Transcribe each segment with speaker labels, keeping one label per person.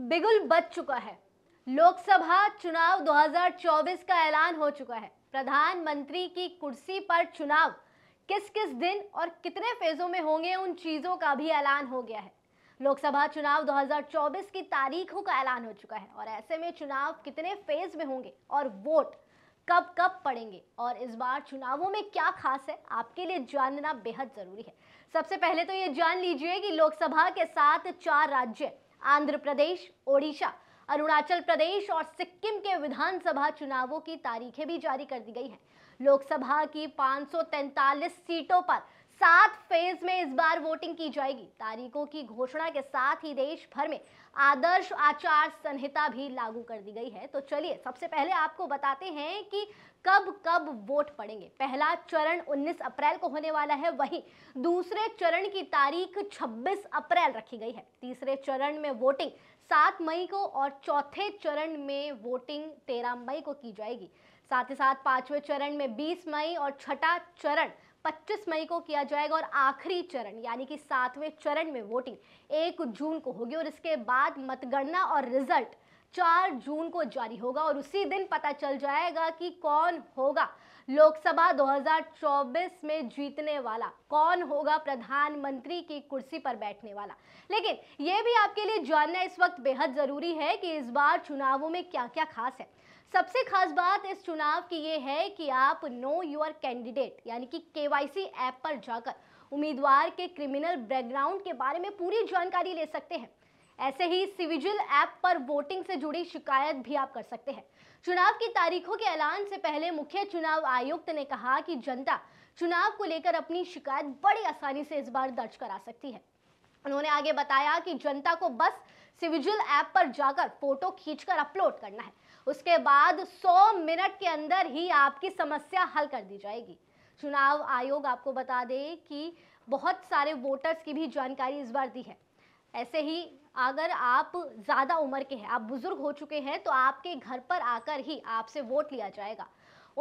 Speaker 1: बिगुल बच चुका है लोकसभा चुनाव 2024 का ऐलान हो चुका है प्रधानमंत्री की कुर्सी पर चुनाव किस किस दिन और कितने फेजों में होंगे उन चीज़ों का भी ऐलान हो गया है लोकसभा चुनाव 2024 की तारीखों का ऐलान हो चुका है और ऐसे में चुनाव कितने फेज में होंगे और वोट कब कब पड़ेंगे और इस बार चुनावों में क्या खास है आपके लिए जानना बेहद ज़रूरी है सबसे पहले तो ये जान लीजिए कि लोकसभा के साथ चार राज्य आंध्र प्रदेश ओडिशा अरुणाचल प्रदेश और सिक्किम के विधानसभा चुनावों की तारीखें भी जारी कर दी गई हैं लोकसभा की 543 सीटों पर सात फेज में इस बार वोटिंग की जाएगी तारीखों की घोषणा के साथ ही देश भर में आदर्श आचार संहिता भी लागू कर दी गई है तो चलिए सबसे पहले आपको बताते हैं कि कब कब वोट पड़ेंगे पहला चरण 19 अप्रैल को होने वाला है वहीं दूसरे चरण की तारीख 26 अप्रैल रखी गई है तीसरे चरण में वोटिंग 7 मई को और चौथे चरण में वोटिंग 13 मई को की जाएगी साथ ही साथ पांचवें चरण में 20 मई और छठा चरण 25 मई को किया जाएगा और आखिरी चरण यानी कि सातवें चरण में वोटिंग एक जून को होगी और इसके बाद मतगणना और रिजल्ट चार जून को जारी होगा और उसी दिन पता चल जाएगा कि कौन होगा लोकसभा 2024 में जीतने वाला कौन होगा प्रधानमंत्री की कुर्सी पर बैठने वाला लेकिन ये भी आपके लिए जानना इस वक्त बेहद ज़रूरी है कि इस बार चुनावों में क्या क्या खास है सबसे खास बात इस चुनाव की ये है कि आप नो योर कैंडिडेट यानी कि के ऐप पर जाकर उम्मीदवार के क्रिमिनल बैकग्राउंड के बारे में पूरी जानकारी ले सकते हैं ऐसे ही सिविजिल ऐप पर वोटिंग से जुड़ी शिकायत भी आप कर सकते हैं चुनाव की तारीखों के ऐलान से पहले मुख्य चुनाव आयुक्त ने कहा कि जनता चुनाव को लेकर अपनी शिकायत बड़ी आसानी से इस बार दर्ज करा सकती है उन्होंने आगे बताया कि जनता को बस सिविजिल ऐप पर जाकर फोटो खींचकर अपलोड करना है उसके बाद 100 मिनट के अंदर ही आपकी समस्या हल कर दी जाएगी चुनाव आयोग आपको बता दे कि बहुत सारे वोटर्स की भी जानकारी इस बार दी है ऐसे ही अगर आप ज़्यादा उम्र के हैं आप बुज़ुर्ग हो चुके हैं तो आपके घर पर आकर ही आपसे वोट लिया जाएगा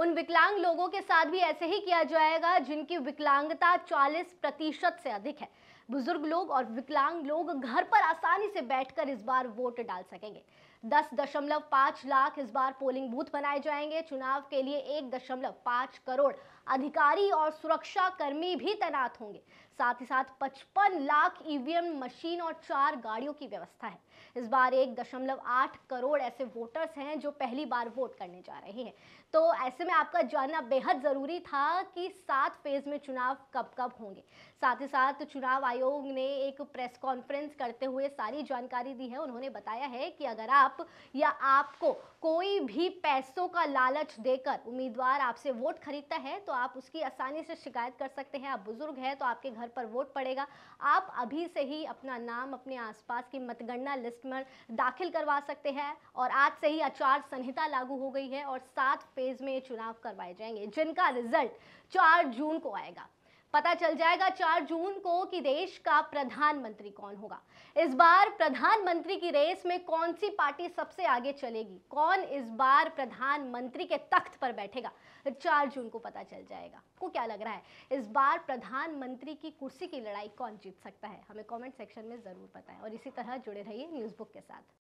Speaker 1: उन विकलांग लोगों के साथ भी ऐसे ही किया जाएगा जिनकी विकलांगता 40 प्रतिशत से अधिक है बुजुर्ग लोग और विकलांग लोग घर पर आसानी से बैठकर इस बार वोट डाल सकेंगे दस दशमलव पाँच लाख इस बार पोलिंग बूथ बनाए जाएंगे चुनाव के लिए एक दशमलव पाँच करोड़ अधिकारी और सुरक्षा कर्मी भी तैनात होंगे साथ ही साथ 55 लाख ईवीएम मशीन और चार गाड़ियों की व्यवस्था है इस बार एक दशमलव आठ करोड़ ऐसे वोटर्स हैं जो पहली बार वोट करने जा रहे हैं तो ऐसे में आपका जानना बेहद ज़रूरी था कि सात फेज में चुनाव कब कब होंगे साथ ही साथ चुनाव आयोग ने एक प्रेस कॉन्फ्रेंस करते हुए सारी जानकारी दी है उन्होंने बताया है कि अगर आप या आपको कोई भी पैसों का लालच देकर उम्मीदवार आपसे वोट खरीदता है तो आप उसकी आसानी से शिकायत कर सकते हैं आप बुज़ुर्ग हैं तो आपके घर पर वोट पड़ेगा आप अभी से ही अपना नाम अपने आसपास की मतगणना लिस्ट में दाखिल करवा सकते हैं और आज से ही आचार संहिता लागू हो गई है और सात फेज में ये चुनाव करवाए जाएंगे जिनका रिजल्ट चार जून को आएगा पता चल जाएगा 4 जून को कि देश का प्रधानमंत्री कौन होगा इस बार प्रधानमंत्री की रेस में कौन सी पार्टी सबसे आगे चलेगी कौन इस बार प्रधानमंत्री के तख्त पर बैठेगा 4 जून को पता चल जाएगा को क्या लग रहा है इस बार प्रधानमंत्री की कुर्सी की लड़ाई कौन जीत सकता है हमें कॉमेंट सेक्शन में ज़रूर बताएं और इसी तरह जुड़े रहिए न्यूज़ बुक के साथ